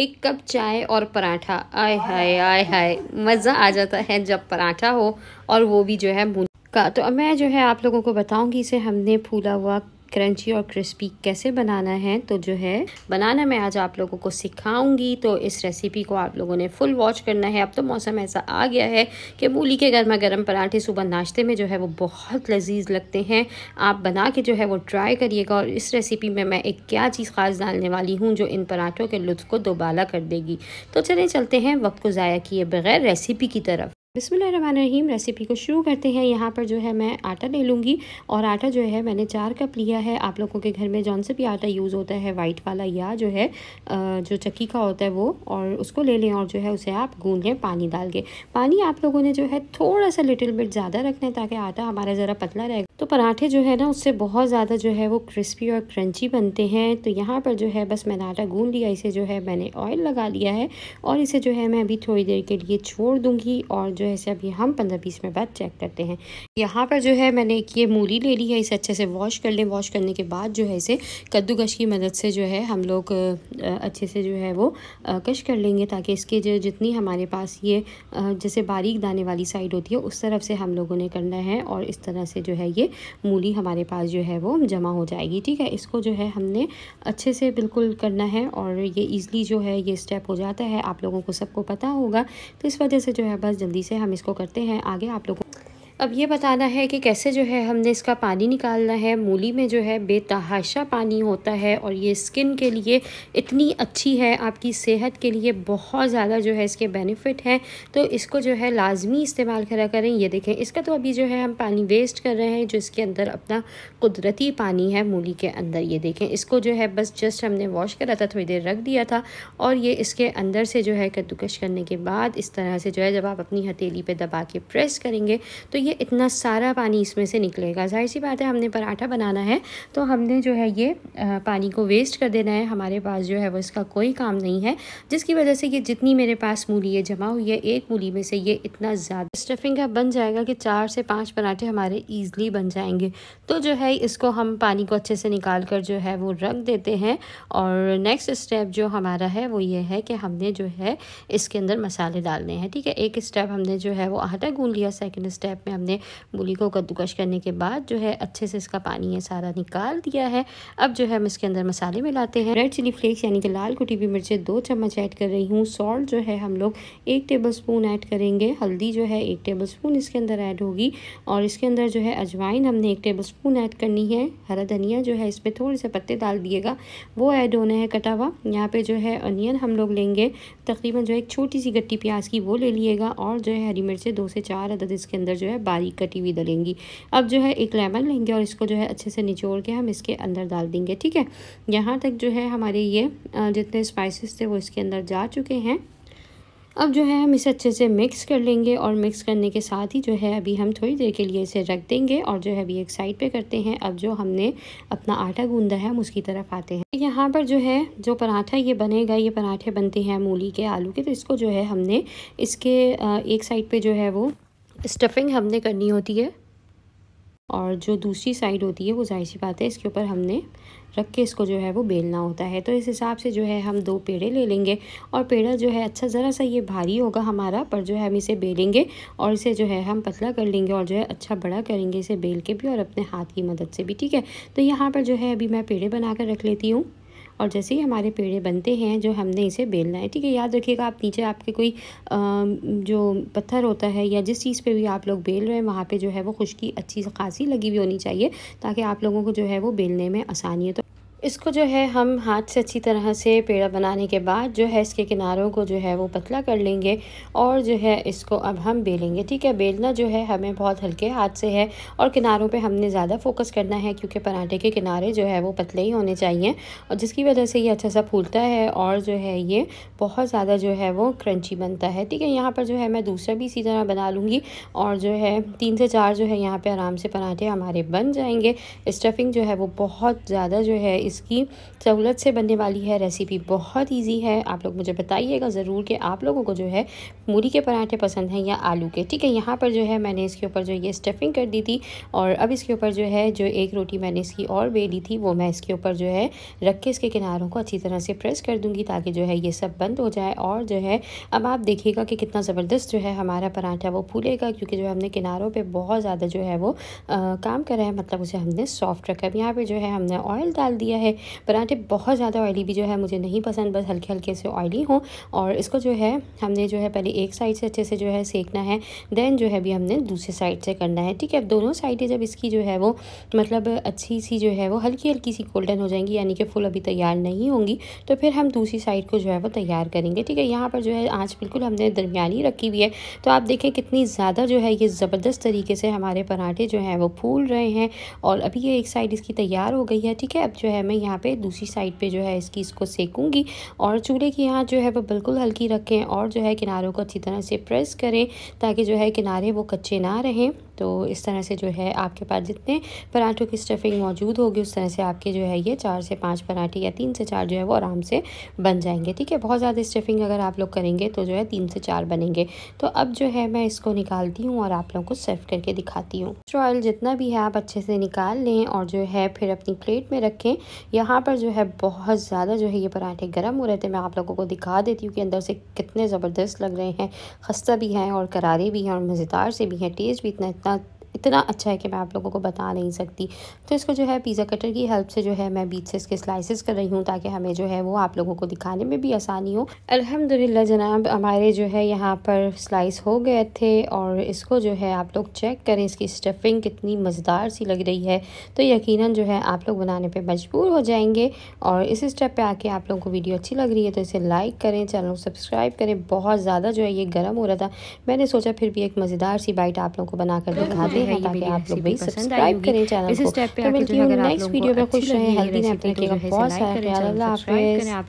एक कप चाय और पराठा आय हाय आय हाय मज़ा आ जाता है जब पराठा हो और वो भी जो है भून का तो अब मैं जो है आप लोगों को बताऊंगी इसे हमने फूला हुआ क्रंची और क्रिस्पी कैसे बनाना है तो जो है बनाना मैं आज आप लोगों को सिखाऊंगी तो इस रेसिपी को आप लोगों ने फुल वॉच करना है अब तो मौसम ऐसा आ गया है कि मूली के गर्मा गर्म पराठे सुबह नाश्ते में जो है वो बहुत लजीज लगते हैं आप बना के जो है वो ट्राई करिएगा और इस रेसिपी में मैं एक क्या चीज़ ख़ास डालने वाली हूँ जो इन पराठों के लुत्फ़ को दोबाला कर देगी तो चलें चलते हैं वक्त को ज़ाया किए बगैर रेसिपी की तरफ बिसमीम रेसिपी को शुरू करते हैं यहाँ पर जो है मैं आटा ले लूँगी और आटा जो है मैंने चार कप लिया है आप लोगों के घर में जौन से भी आटा यूज़ होता है वाइट वाला या जो है जो चक्की का होता है वो और उसको ले लें और जो है उसे आप गूँ लें पानी डाल के पानी आप लोगों ने जो है थोड़ा सा लिटिल बिट ज़्यादा रखना है ताकि आटा हमारा ज़रा पतला रहेगा तो पराठे जो है ना उससे बहुत ज़्यादा जो है वो क्रिस्पी और क्रंची बनते हैं तो यहाँ पर जो है बस मैंने आटा गूँध लिया इसे जो है मैंने ऑयल लगा लिया है और इसे जो है मैं अभी थोड़ी देर के लिए छोड़ दूँगी और जो है इसे अभी हम पंद्रह बीस मिनट बाद चेक करते हैं यहाँ पर जो है मैंने एक ये मूली ले ली है इसे अच्छे से वॉश कर लें वॉश करने के बाद जो है इसे कद्दूकश की मदद से जो है हम लोग अच्छे से जो है वो कश कर लेंगे ताकि इसके जो जितनी हमारे पास ये जैसे बारीक दाने वाली साइड होती है उस तरफ से हम लोगों ने करना है और इस तरह से जो है ये मूली हमारे पास जो है वो जमा हो जाएगी ठीक है इसको जो है हमने अच्छे से बिल्कुल करना है और ये ईज़िली जो है ये स्टेप हो जाता है आप लोगों को सबको पता होगा तो इस वजह से जो है बस जल्दी से से हम इसको करते हैं आगे आप लोगों अब ये बताना है कि कैसे जो है हमने इसका पानी निकालना है मूली में जो है बेतहाशा पानी होता है और ये स्किन के लिए इतनी अच्छी है आपकी सेहत के लिए बहुत ज़्यादा जो है इसके बेनिफिट हैं तो इसको जो है लाजमी इस्तेमाल करा करें ये देखें इसका तो अभी जो है हम पानी वेस्ट कर रहे हैं जो इसके अंदर अपना कुदरती पानी है मूली के अंदर ये देखें इसको जो है बस जस्ट हमने वॉश करा था थोड़ी देर रख दिया था और ये इसके अंदर से जो है कद्दूकश करने के बाद इस तरह से जो है जब आप अपनी हथेली पर दबा के प्रेस करेंगे तो ये है इतना सारा पानी इसमें से निकलेगा जाहिर सी बात है हमने पराठा बनाना है तो हमने जो है ये पानी को वेस्ट कर देना है हमारे पास जो है वो इसका कोई काम नहीं है जिसकी वजह से ये जितनी मेरे पास मूली है जमा हुई है एक मूली में से ये इतना ज़्यादा स्टफिंग का बन जाएगा कि चार से पाँच पराठे हमारे ईजिली बन जाएंगे तो जो है इसको हम पानी को अच्छे से निकाल कर जो है वो रख देते हैं और नेक्स्ट स्टेप जो हमारा है वो ये है कि हमने जो है इसके अंदर मसाले डालने हैं ठीक है एक स्टेप हमने जो है वो आटा गूंध लिया सेकेंड स्टेप में हम हमने मूली को कद्दूकश करने के बाद जो है अच्छे से इसका पानी है सारा निकाल दिया है अब जो है हम इसके अंदर मसाले मिलाते हैं रेड चिली फ्लेक्स यानी कि लाल कुटी हुई मिर्चें दो चम्मच ऐड कर रही हूँ सॉल्ट जो है हम लोग एक टेबल स्पून ऐड करेंगे हल्दी जो है एक टेबल स्पून इसके अंदर ऐड होगी और इसके अंदर जो है अजवाइन हमने एक टेबल स्पून ऐड करनी है हरा धनिया जो है इसमें थोड़े से पत्ते डाल दिएगा वो ऐड होने हैं कटा हुआ यहाँ पे जो है अनियन हम लोग लेंगे तकरीबन जो है एक छोटी सी गट्टी प्याज की वो ले लिएगा और जो है हरी मिर्चें दो से चार अदद इसके अंदर जो है बारीक कटी हुई दलेंगी अब जो है एक लेमन लेंगे और इसको जो है अच्छे से निचोड़ के हम इसके अंदर डाल देंगे ठीक है यहाँ तक जो है हमारे ये जितने स्पाइसिस थे वो इसके अंदर जा चुके हैं अब जो है हम इसे अच्छे से मिक्स कर लेंगे और मिक्स करने के साथ ही जो है अभी हम थोड़ी देर के लिए इसे रख देंगे और जो है अभी एक साइड पे करते हैं अब जो हमने अपना आटा गूंदा है हम उसकी तरफ आते हैं यहाँ पर जो है जो पराठा ये बनेगा ये पराठे बनते हैं मूली के आलू के तो इसको जो है हमने इसके एक साइड पर जो है वो स्टफिंग हमने करनी होती है और जो दूसरी साइड होती है वो जाहिर सी बात है इसके ऊपर हमने रख के इसको जो है वो बेलना होता है तो इस हिसाब से जो है हम दो पेड़े ले लेंगे और पेड़ा जो है अच्छा ज़रा सा ये भारी होगा हमारा पर जो है हम इसे बेलेंगे और इसे जो है हम पतला कर लेंगे और जो है अच्छा बड़ा करेंगे इसे बेल के भी और अपने हाथ की मदद से भी ठीक है तो यहाँ पर जो है अभी मैं पेड़े बना कर रख लेती हूँ और जैसे ही हमारे पेड़े बनते हैं जो हमने इसे बेलना है ठीक है याद रखिएगा आप नीचे आपके कोई जो पत्थर होता है या जिस चीज़ पे भी आप लोग बेल रहे हैं वहाँ पे जो है वो खुश्की अच्छी खासी लगी हुई होनी चाहिए ताकि आप लोगों को जो है वो बेलने में आसानी हो तो इसको जो है हम हाथ से अच्छी तरह से पेड़ा बनाने के बाद जो है इसके किनारों को जो है वो पतला कर लेंगे और जो है इसको अब हम बेलेंगे ठीक है बेलना जो है हमें बहुत हल्के हाथ से है और किनारों पे हमने ज़्यादा फोकस करना है क्योंकि पराठे के किनारे जो है वो पतले ही होने चाहिए और जिसकी वजह से ये अच्छा सा फूलता है और जो है ये बहुत ज़्यादा जो है वो क्रंची बनता है ठीक है यहाँ पर जो है मैं दूसरा भी इसी तरह बना लूँगी और जो है तीन से चार जो है यहाँ पर आराम से पराठे हमारे बन जाएंगे स्टफिंग जो है वो बहुत ज़्यादा जो है इसकी सहूलत से बनने वाली है रेसिपी बहुत ईजी है आप लोग मुझे बताइएगा ज़रूर कि आप लोगों को जो है मूली के पराठे पसंद हैं या आलू के ठीक है यहाँ पर जो है मैंने इसके ऊपर जो ये स्टफिंग कर दी थी और अब इसके ऊपर जो है जो एक रोटी मैंने इसकी और बेली थी वो मैं इसके ऊपर जो है रख के इसके किनारों को अच्छी तरह से प्रेस कर दूँगी ताकि जो है ये सब बंद हो जाए और जो है अब आप देखिएगा कि कितना ज़बरदस्त जो है हमारा पराठा वो फूलेगा क्योंकि जो हमने किनारों पर बहुत ज़्यादा जो है वो काम करा है मतलब उसे हमने सॉफ्ट रखा अब यहाँ पर जो है हमने ऑयल डाल दिया है है पराठे बहुत ज़्यादा ऑयली भी जो है मुझे नहीं पसंद बस हल्के हल्के से ऑयली हों और इसको जो है हमने जो है पहले एक साइड से अच्छे से जो है सेकना है देन जो है भी हमने दूसरे साइड से करना है ठीक है अब दोनों साइडें जब इसकी जो है वो मतलब अच्छी सी जो है वो हल्की हल्की सी गोल्डन हो जाएंगी यानी कि फुल अभी तैयार नहीं होंगी तो फिर हम दूसरी साइड को जो है वो तैयार करेंगे ठीक है यहाँ पर जो है आँच बिल्कुल हमने दरमियानी रखी हुई है तो आप देखें कितनी ज़्यादा जो है ये ज़बरदस्त तरीके से हमारे पराठे जो हैं वो फूल रहे हैं और अभी ये एक साइड इसकी तैयार हो गई है ठीक है अब जो है मैं यहाँ पे दूसरी साइड पे जो है इसकी इसको सेकूँगी और चूल्हे की यहाँ जो है वो बिल्कुल हल्की रखें और जो है किनारों को अच्छी तरह से प्रेस करें ताकि जो है किनारे वो कच्चे ना रहें तो इस तरह से जो है आपके पास जितने पराठों की स्टफिंग मौजूद होगी उस तरह से आपके जो है ये चार से पाँच पराठे या तीन से चार जो है वो आराम से बन जाएंगे ठीक है बहुत ज़्यादा स्टफिंग अगर आप लोग करेंगे तो जो है तीन से चार बनेंगे तो अब जो है मैं इसको निकालती हूँ और आप लोगों को सर्व करके दिखाती हूँ ऑयल जितना भी है आप अच्छे से निकाल लें और जो है फिर अपनी प्लेट में रखें यहाँ पर जो है बहुत ज़्यादा जो है ये पराठे गर्म हो रहे थे मैं आप लोगों को दिखा देती हूँ कि अंदर से कितने ज़बरदस्त लग रहे हैं खस्ता भी हैं और करारे भी हैं और मज़ेदार से भी हैं टेस्ट भी इतना だっ इतना अच्छा है कि मैं आप लोगों को बता नहीं सकती तो इसको जो है पिज़्ज़ा कटर की हेल्प से जो है मैं बीच से इसके स्लाइसेस कर रही हूँ ताकि हमें जो है वो आप लोगों को दिखाने में भी आसानी हो अल्हम्दुलिल्लाह जनाब हमारे जो है यहाँ पर स्लाइस हो गए थे और इसको जो है आप लोग चेक करें इसकी स्टफिंग कितनी मज़ेदार सी लग रही है तो यकीन जो है आप लोग बनाने पर मजबूर हो जाएंगे और इस स्टेप पर आके आप लोगों को वीडियो अच्छी लग रही है तो इसे लाइक करें चैनल को सब्सक्राइब करें बहुत ज़्यादा जो है ये गर्म हो रहा था मैंने सोचा फिर भी एक मज़ेदार सी बाइट आप लोगों को कर दिखा दें आशा आप लोग भी सब्सक्राइब करें तो चैनल को इस स्टेप पे आप लोगों को अच्छी